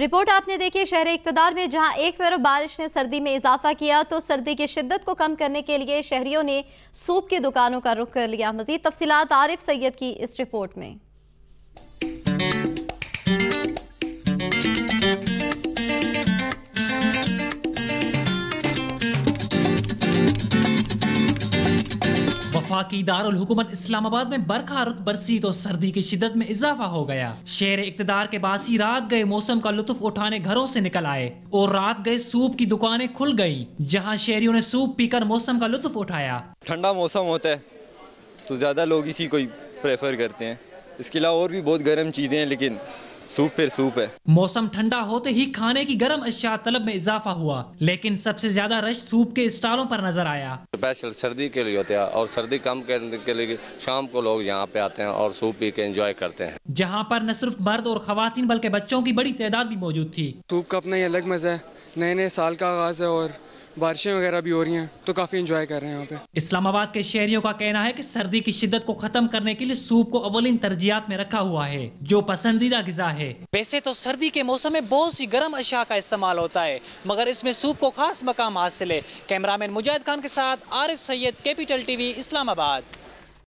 report آپ نے دیکھی شہر اقتدار میں جہاں ایک طرف بارش نے سردی میں اضافہ کیا تو سردی کی شدت کو کم کرنے کے لیے شہریوں نے سوپ کی دکانوں کا رخ کر لیا مزید تفصیلات عارف سید کی اس رپورٹ میں وفاقی دارالحکومت اسلام آباد میں برخا رت برسی اور سردی کی شدت میں اضافہ ہو گیا شہر اقتدار کے باسی رات گئے موسم کا لطف اٹھانے گھروں سے نکل آئے اور رات گئے سوپ کی دکانیں کھل گئیں جہاں شہریوں نے سوپ پی کر موسم کا لطف اٹھایا ٹھنڈا موسم ہوتا ہے تو زیادہ لوگ اسی کو اس کے علاوہ اور بھی بہت گرم چیزیں ہیں لیکن موسم ٹھنڈا ہوتے ہی کھانے کی گرم اشیاء طلب میں اضافہ ہوا لیکن سب سے زیادہ رش سوپ کے اسٹالوں پر نظر آیا سردی کے لیے ہوتا اور سردی کم کرنے کے لیے شام کو لوگ یہاں پہ آتے ہیں اور سوپ پی کے انجوائے کرتے ہیں جہاں پر نہ صرف مرد اور خواتین بلکہ بچوں کی بڑی تعداد بھی موجود تھی سوپ کا اپنا الگ مزہ ہے نئے نئے سال کا آغاز ہے اور بارشیں وغیرہ بھی ہو رہی ہیں تو کافی انجوائے کر رہے ہیں پہ اسلام آباد کے شہریوں کا کہنا ہے کہ سردی کی شدت کو ختم کرنے کے لیے سوپ کو اولین ترجیحات میں رکھا ہوا ہے جو پسندیدہ غذا ہے ویسے تو سردی کے موسم میں بہت سی گرم اشیاء کا استعمال ہوتا ہے مگر اس میں سوپ کو خاص مقام حاصل ہے کیمرامین مجاہد خان کے ساتھ عارف سید کیپیٹل ٹی وی اسلام آباد